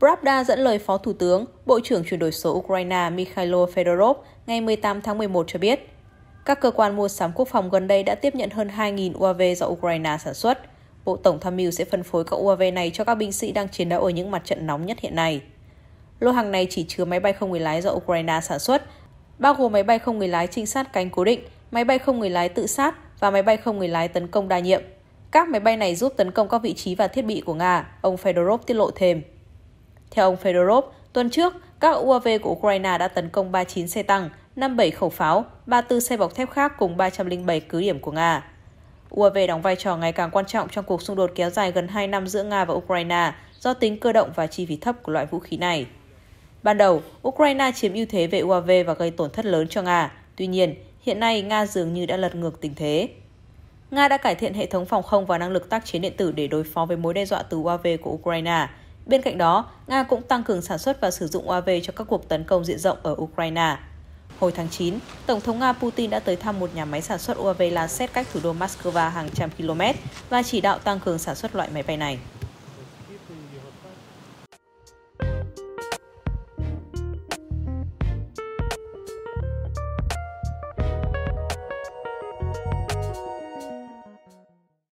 Pravda dẫn lời Phó Thủ tướng, Bộ trưởng chuyển đổi số Ukraine Mikhailo Fedorov ngày 18 tháng 11 cho biết, các cơ quan mua sắm quốc phòng gần đây đã tiếp nhận hơn 2.000 UAV do Ukraine sản xuất. Bộ Tổng tham mưu sẽ phân phối các UAV này cho các binh sĩ đang chiến đấu ở những mặt trận nóng nhất hiện nay. Lô hàng này chỉ chứa máy bay không người lái do Ukraine sản xuất, bao gồm máy bay không người lái trinh sát cánh cố định, máy bay không người lái tự sát và máy bay không người lái tấn công đa nhiệm. Các máy bay này giúp tấn công các vị trí và thiết bị của Nga, ông Fedorov tiết lộ thêm. Theo ông Fedorov, tuần trước, các UAV của Ukraine đã tấn công 39 xe tăng, 57 khẩu pháo, 34 xe bọc thép khác cùng 307 cứ điểm của Nga. UAV đóng vai trò ngày càng quan trọng trong cuộc xung đột kéo dài gần 2 năm giữa Nga và Ukraine do tính cơ động và chi phí thấp của loại vũ khí này. Ban đầu, Ukraine chiếm ưu thế về UAV và gây tổn thất lớn cho Nga. Tuy nhiên, hiện nay Nga dường như đã lật ngược tình thế. Nga đã cải thiện hệ thống phòng không và năng lực tác chiến điện tử để đối phó với mối đe dọa từ UAV của Ukraine, Bên cạnh đó, Nga cũng tăng cường sản xuất và sử dụng UAV cho các cuộc tấn công diện rộng ở Ukraine. Hồi tháng 9, Tổng thống Nga Putin đã tới thăm một nhà máy sản xuất UAV Lancet cách thủ đô Moscow hàng trăm km và chỉ đạo tăng cường sản xuất loại máy bay này.